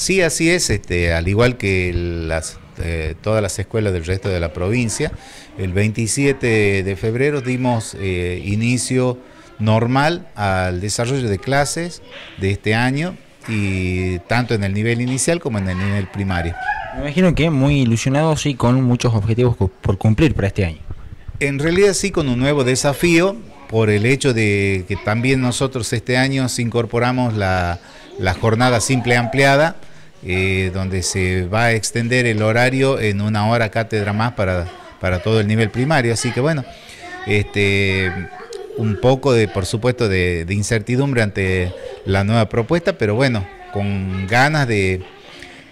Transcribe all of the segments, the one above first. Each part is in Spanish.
Sí, así es, este, al igual que las, eh, todas las escuelas del resto de la provincia, el 27 de febrero dimos eh, inicio normal al desarrollo de clases de este año y tanto en el nivel inicial como en el nivel primario. Me imagino que muy ilusionados y con muchos objetivos por cumplir para este año. En realidad sí, con un nuevo desafío por el hecho de que también nosotros este año incorporamos la, la jornada simple ampliada eh, donde se va a extender el horario en una hora cátedra más para, para todo el nivel primario. Así que bueno, este, un poco de, por supuesto, de, incertidumbre ante la nueva propuesta, pero bueno, con ganas de,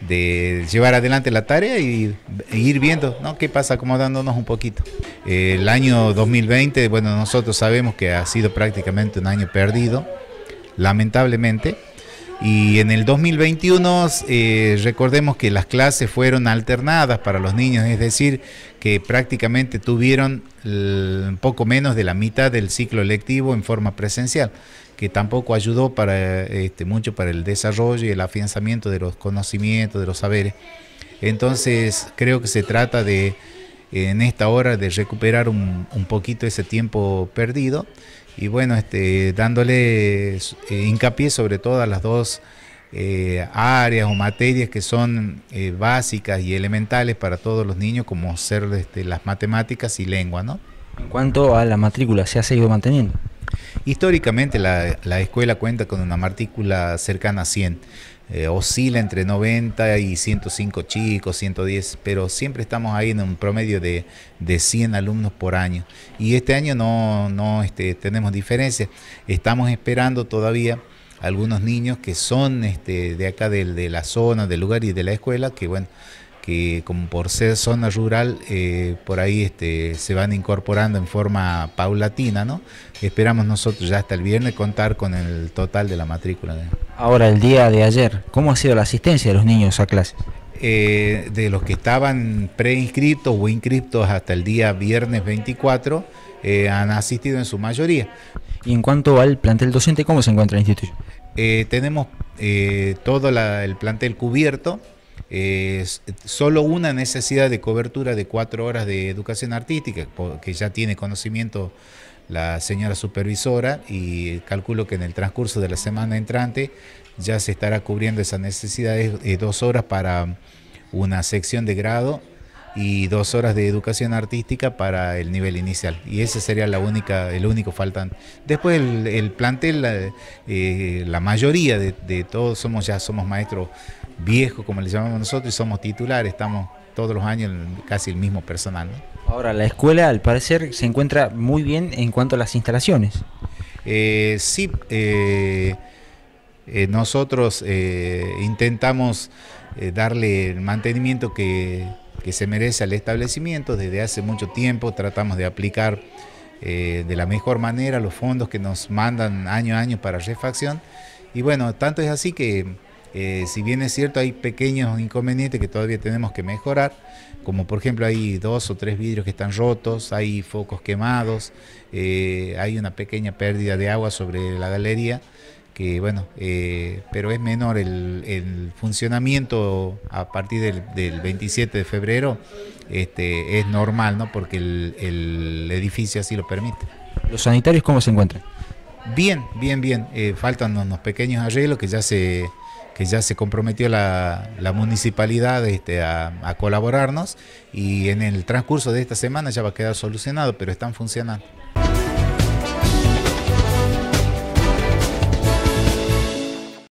llevar adelante la tarea y e ir viendo qué pasa, acomodándonos un poquito. el año 2020, bueno, nosotros sabemos que ha sido prácticamente un año perdido, lamentablemente. Y en el 2021 eh, recordemos que las clases fueron alternadas para los niños, es decir, que prácticamente tuvieron un poco menos de la mitad del ciclo lectivo en forma presencial, que tampoco ayudó para, este, mucho para el desarrollo y el afianzamiento de los conocimientos, de los saberes. Entonces creo que se trata de en esta hora de recuperar un poquito ese tiempo perdido y bueno, este, dándole eh, hincapié sobre todas las dos eh, áreas o materias que son eh, básicas y elementales para todos los niños, como ser este, las matemáticas y lengua, ¿no? En cuanto a la matrícula, ¿se ha seguido manteniendo? Históricamente la, escuela cuenta con una matrícula cercana a 100. Eh, oscila entre 90 y 105 chicos, 110, pero siempre estamos ahí en un promedio de, 100 alumnos por año. Y este año no, no este, tenemos diferencias. Estamos esperando todavía algunos niños que son este, de acá de, de la zona, del lugar y de la escuela, que bueno, que como por ser zona rural, eh, por ahí este, se van incorporando en forma paulatina, ¿no? Esperamos nosotros ya hasta el viernes contar con el total de la matrícula. Ahora, el día de ayer, ¿cómo ha sido la asistencia de los niños a clase? Eh, de los que estaban preinscritos o inscriptos hasta el día viernes 24, eh, han asistido en su mayoría. Y en cuanto al plantel docente, ¿cómo se encuentra el instituto? tenemos todo el plantel cubierto, es solo una necesidad de cobertura de cuatro horas de educación artística, que ya tiene conocimiento la señora supervisora y calculo que en el transcurso de la semana entrante ya se estará cubriendo esas necesidades de eh, dos horas para una sección de grado y dos horas de educación artística para el nivel inicial. Y ese sería la única, el único faltante. Después el, plantel, la, eh, mayoría de, todos somos ya somos maestros viejos, como le llamamos nosotros, y somos titulares, estamos todos los años casi el mismo personal. Ahora, la escuela al parecer se encuentra muy bien en cuanto a las instalaciones. Eh, sí, eh, nosotros intentamos darle el mantenimiento que que se merece al establecimiento. Desde hace mucho tiempo tratamos de aplicar eh, de la mejor manera los fondos que nos mandan año a año para refacción. Y bueno, tanto es así que eh, si bien es cierto hay pequeños inconvenientes que todavía tenemos que mejorar, como por ejemplo hay dos o tres vidrios que están rotos, hay focos quemados, eh, hay una pequeña pérdida de agua sobre la galería, bueno, eh, pero es menor el, funcionamiento a partir del, 27 de febrero, este, es normal, ¿no? Porque el, edificio así lo permite. ¿Los sanitarios cómo se encuentran? Bien, bien, bien. Eh, faltan unos pequeños arreglos que ya se, que ya se comprometió la, municipalidad este, a, a, colaborarnos y en el transcurso de esta semana ya va a quedar solucionado, pero están funcionando.